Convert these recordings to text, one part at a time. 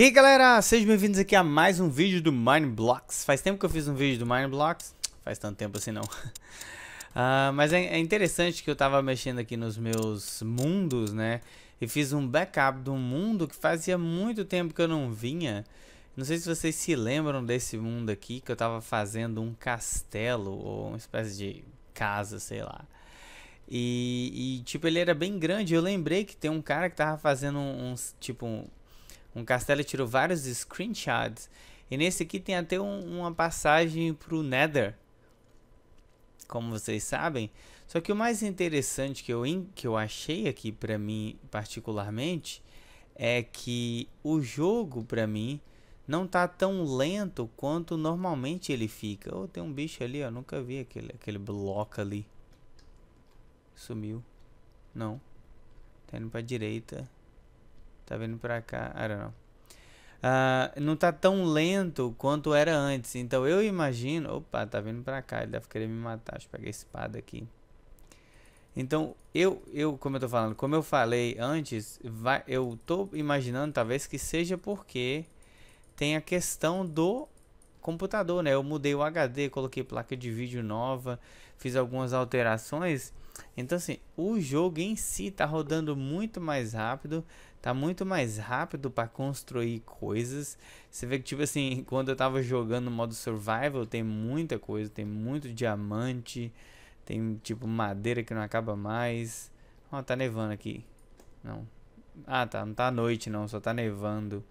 E aí galera, sejam bem-vindos aqui a mais um vídeo do Mind Blocks. Faz tempo que eu fiz um vídeo do Mind Blocks, faz tanto tempo assim não. Uh, mas é, é, interessante que eu tava mexendo aqui nos meus mundos, né? E fiz um backup de um mundo que fazia muito tempo que eu não vinha. Não sei se vocês se lembram desse mundo aqui, que eu tava fazendo um castelo, ou uma espécie de casa, sei lá. E, e tipo, ele era bem grande. Eu lembrei que tem um cara que tava fazendo uns, tipo, um castelo tirou vários screenshots. E nesse aqui tem até um, uma passagem pro Nether. Como vocês sabem. Só que o mais interessante que eu, que eu achei aqui pra mim particularmente. É que o jogo pra mim não tá tão lento quanto normalmente ele fica. Oh, tem um bicho ali, ó. Nunca vi aquele, aquele bloco ali. Sumiu. Não. Tá indo pra direita. Tá vindo pra cá. I don't know. Uh, não tá tão lento quanto era antes. Então eu imagino. Opa, tá vindo pra cá. Ele deve querer me matar. Deixa eu pegar a espada aqui. Então, eu, eu, como eu tô falando, como eu falei antes, vai, eu tô imaginando talvez que seja porque tem a questão do computador, né? Eu mudei o HD, coloquei placa de vídeo nova, fiz algumas alterações. Então assim, o jogo em si tá rodando muito mais rápido, tá muito mais rápido para construir coisas. Você vê que tipo assim, quando eu tava jogando no modo survival, tem muita coisa, tem muito diamante, tem tipo madeira que não acaba mais. Ó, oh, tá nevando aqui. Não. Ah, tá, não tá à noite não, só tá nevando.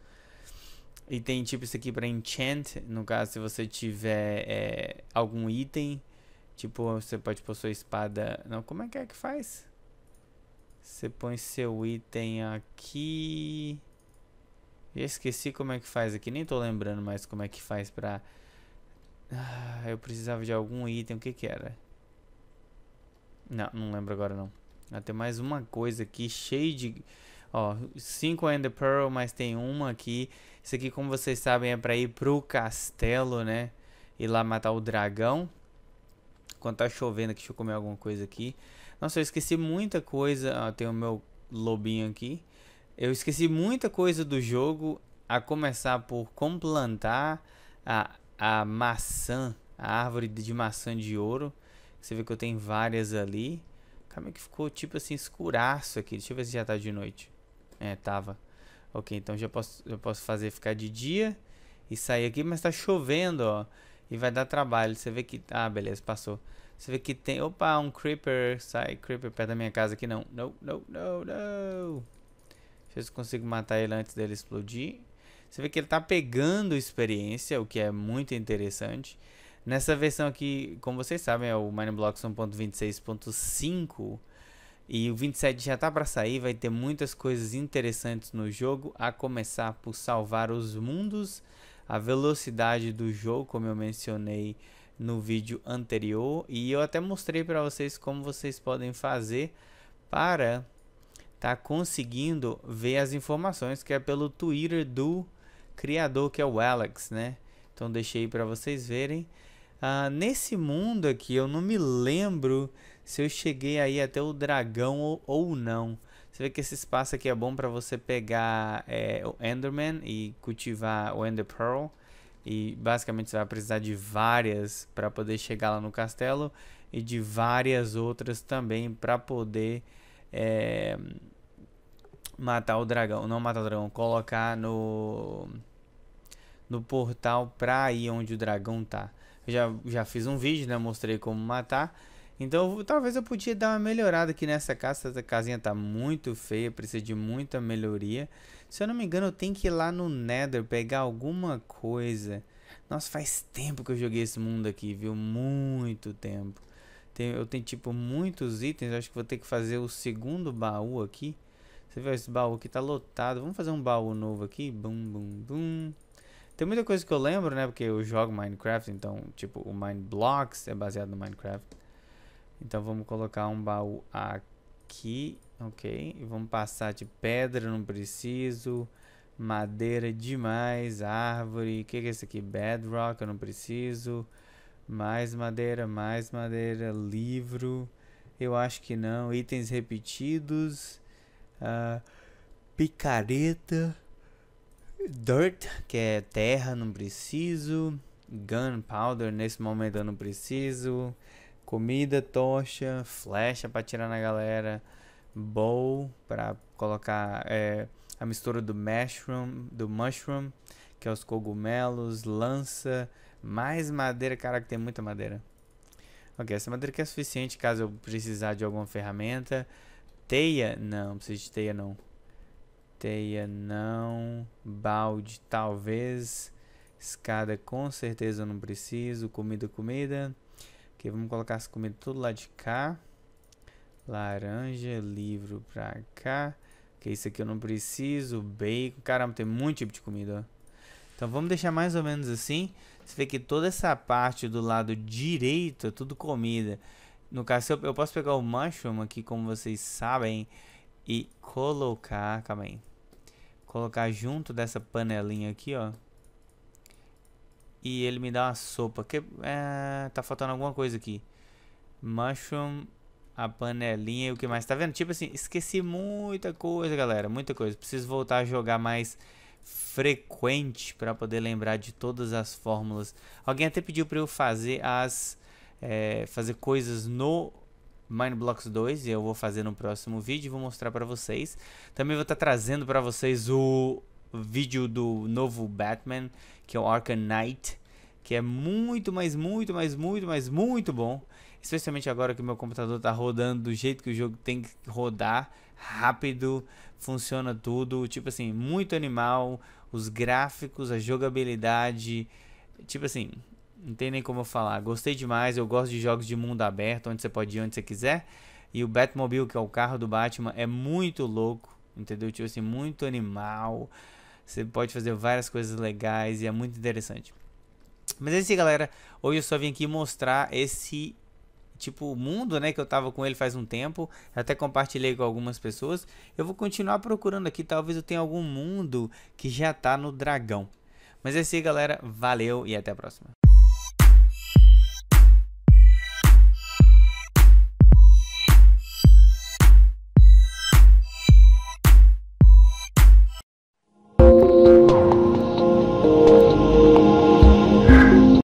E tem tipo isso aqui para enchant, no caso se você tiver é, algum item, tipo você pode pôr sua espada, não, como é que é que faz? Você põe seu item aqui, esqueci como é que faz aqui, nem tô lembrando mais como é que faz pra... Ah, eu precisava de algum item, o que que era? Não, não lembro agora não. até ah, mais uma coisa aqui cheio de Ó, cinco ender Pearl, mas tem uma aqui. Isso aqui, como vocês sabem, é pra ir pro castelo, né? Ir lá matar o dragão. Quando tá chovendo aqui, deixa eu comer alguma coisa aqui. Nossa, eu esqueci muita coisa. Ó, tem o meu lobinho aqui. Eu esqueci muita coisa do jogo, a começar por como plantar a, a maçã, a árvore de maçã de ouro. Você vê que eu tenho várias ali. Calma que ficou tipo assim escuraço aqui. Deixa eu ver se já tá de noite. É, tava. Ok, então já posso, eu posso fazer ficar de dia e sair aqui, mas tá chovendo, ó. E vai dar trabalho. Você vê que. Ah, beleza, passou. Você vê que tem. Opa, um creeper. Sai, creeper perto da minha casa aqui não. Não, não, não, não. Deixa eu se consigo matar ele antes dele explodir. Você vê que ele tá pegando experiência, o que é muito interessante. Nessa versão aqui, como vocês sabem, é o Mineblock 1.26.5. E o 27 já tá para sair, vai ter muitas coisas interessantes no jogo, a começar por salvar os mundos, a velocidade do jogo, como eu mencionei no vídeo anterior, e eu até mostrei para vocês como vocês podem fazer para tá conseguindo ver as informações que é pelo Twitter do criador que é o Alex, né? Então deixei para vocês verem. Ah, nesse mundo aqui, eu não me lembro se eu cheguei aí até o dragão ou, ou não. Você vê que esse espaço aqui é bom para você pegar é, o Enderman e cultivar o Ender Pearl. E basicamente você vai precisar de várias para poder chegar lá no castelo e de várias outras também para poder é, matar o dragão. Não matar o dragão, colocar no, no portal para ir onde o dragão tá já, já fiz um vídeo, né? Mostrei como matar. Então talvez eu podia dar uma melhorada aqui nessa casa. Essa casinha tá muito feia, precisa de muita melhoria. Se eu não me engano, eu tenho que ir lá no Nether pegar alguma coisa. Nossa, faz tempo que eu joguei esse mundo aqui, viu? Muito tempo. Tem, eu tenho, tipo, muitos itens. Acho que vou ter que fazer o segundo baú aqui. Você vê, esse baú aqui tá lotado. Vamos fazer um baú novo aqui. Bum, bum, bum. Tem muita coisa que eu lembro, né? Porque eu jogo Minecraft, então, tipo, o Mine Blocks é baseado no Minecraft. Então vamos colocar um baú aqui, ok? E vamos passar de pedra, não preciso. Madeira é demais, árvore. O que, que é isso aqui? Bedrock, eu não preciso. Mais madeira, mais madeira, livro. Eu acho que não. Itens repetidos. Uh, picareta. Dirt, que é terra, não preciso. Gunpowder, nesse momento eu não preciso. Comida, tocha, flecha para tirar na galera. Bowl para colocar é, a mistura do mushroom, do mushroom, que é os cogumelos, lança, mais madeira, caraca, tem muita madeira. Ok, essa madeira aqui é suficiente caso eu precisar de alguma ferramenta. Teia, não, preciso de teia não. Teia não. Balde talvez. Escada com certeza eu não preciso. Comida, comida. Ok, vamos colocar as comidas tudo lá de cá. Laranja, livro pra cá. que isso aqui eu não preciso. Bacon. Caramba, tem muito tipo de comida, ó. Então vamos deixar mais ou menos assim. Você vê que toda essa parte do lado direito é tudo comida. No caso, eu, eu posso pegar o mushroom aqui, como vocês sabem, e colocar... Calma aí colocar junto dessa panelinha aqui, ó. E ele me dá uma sopa. Que, é, tá faltando alguma coisa aqui. Mushroom, a panelinha e o que mais. Tá vendo? Tipo assim, esqueci muita coisa, galera. Muita coisa. Preciso voltar a jogar mais frequente para poder lembrar de todas as fórmulas. Alguém até pediu para eu fazer as... É, fazer coisas no Mind Blocks 2 e eu vou fazer no próximo vídeo e vou mostrar para vocês. Também vou estar tá trazendo para vocês o vídeo do novo Batman, que é o Arkham Knight, que é muito, mas muito, mas muito, mas muito bom. Especialmente agora que meu computador está rodando do jeito que o jogo tem que rodar, rápido, funciona tudo, tipo assim, muito animal, os gráficos, a jogabilidade, tipo assim, não tem nem como eu falar. Gostei demais, eu gosto de jogos de mundo aberto, onde você pode ir onde você quiser. E o Batmobile, que é o carro do Batman, é muito louco, entendeu? Tipo assim, muito animal. Você pode fazer várias coisas legais e é muito interessante. Mas é isso aí, galera. Hoje eu só vim aqui mostrar esse tipo mundo, né, que eu tava com ele faz um tempo, eu até compartilhei com algumas pessoas. Eu vou continuar procurando aqui, talvez eu tenha algum mundo que já tá no dragão. Mas é isso aí, galera. Valeu e até a próxima.